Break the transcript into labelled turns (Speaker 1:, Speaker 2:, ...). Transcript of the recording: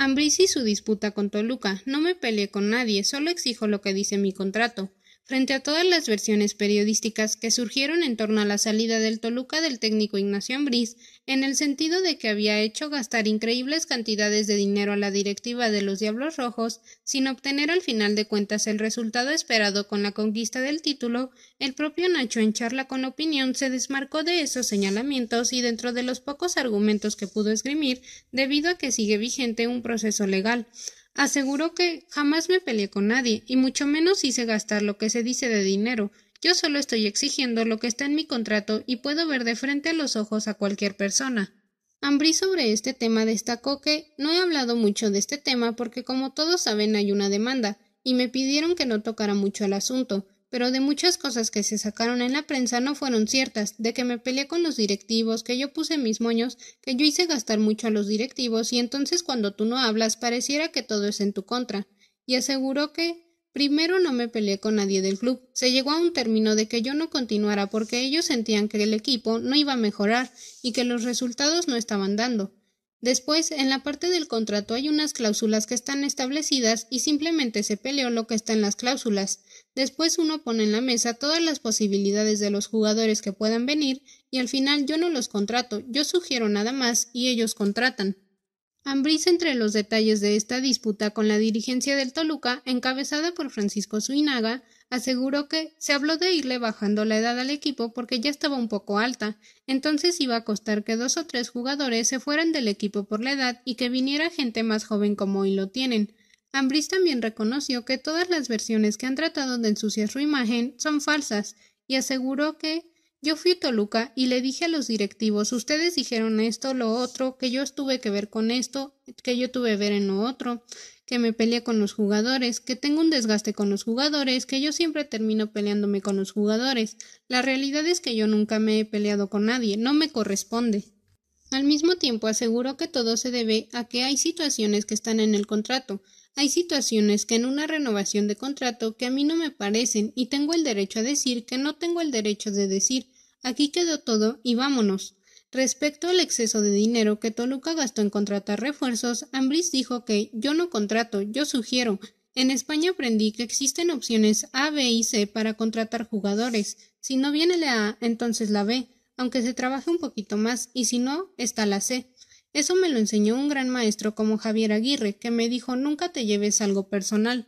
Speaker 1: Ambriz su disputa con Toluca. No me peleé con nadie, solo exijo lo que dice mi contrato. Frente a todas las versiones periodísticas que surgieron en torno a la salida del Toluca del técnico Ignacio Ambriz, en el sentido de que había hecho gastar increíbles cantidades de dinero a la directiva de los Diablos Rojos, sin obtener al final de cuentas el resultado esperado con la conquista del título, el propio Nacho en charla con opinión se desmarcó de esos señalamientos y dentro de los pocos argumentos que pudo esgrimir, debido a que sigue vigente un proceso legal, Aseguró que jamás me peleé con nadie, y mucho menos hice gastar lo que se dice de dinero. Yo solo estoy exigiendo lo que está en mi contrato y puedo ver de frente a los ojos a cualquier persona. Ambrí sobre este tema destacó que no he hablado mucho de este tema porque como todos saben hay una demanda, y me pidieron que no tocara mucho el asunto, pero de muchas cosas que se sacaron en la prensa no fueron ciertas, de que me peleé con los directivos, que yo puse mis moños, que yo hice gastar mucho a los directivos y entonces cuando tú no hablas pareciera que todo es en tu contra. Y aseguró que primero no me peleé con nadie del club. Se llegó a un término de que yo no continuara porque ellos sentían que el equipo no iba a mejorar y que los resultados no estaban dando. Después, en la parte del contrato hay unas cláusulas que están establecidas y simplemente se peleó lo que está en las cláusulas. Después uno pone en la mesa todas las posibilidades de los jugadores que puedan venir y al final yo no los contrato, yo sugiero nada más y ellos contratan. Ambriz entre los detalles de esta disputa con la dirigencia del Toluca, encabezada por Francisco Suinaga, aseguró que se habló de irle bajando la edad al equipo porque ya estaba un poco alta, entonces iba a costar que dos o tres jugadores se fueran del equipo por la edad y que viniera gente más joven como hoy lo tienen. Ambris también reconoció que todas las versiones que han tratado de ensuciar su imagen son falsas y aseguró que yo fui Toluca y le dije a los directivos, ustedes dijeron esto, lo otro, que yo tuve que ver con esto, que yo tuve que ver en lo otro, que me peleé con los jugadores, que tengo un desgaste con los jugadores, que yo siempre termino peleándome con los jugadores. La realidad es que yo nunca me he peleado con nadie, no me corresponde. Al mismo tiempo aseguró que todo se debe a que hay situaciones que están en el contrato, hay situaciones que en una renovación de contrato que a mí no me parecen y tengo el derecho a decir que no tengo el derecho de decir aquí quedó todo y vámonos. Respecto al exceso de dinero que Toluca gastó en contratar refuerzos, Ambris dijo que yo no contrato, yo sugiero. En España aprendí que existen opciones A, B y C para contratar jugadores. Si no viene la A, entonces la B, aunque se trabaje un poquito más, y si no, está la C. Eso me lo enseñó un gran maestro como Javier Aguirre, que me dijo nunca te lleves algo personal,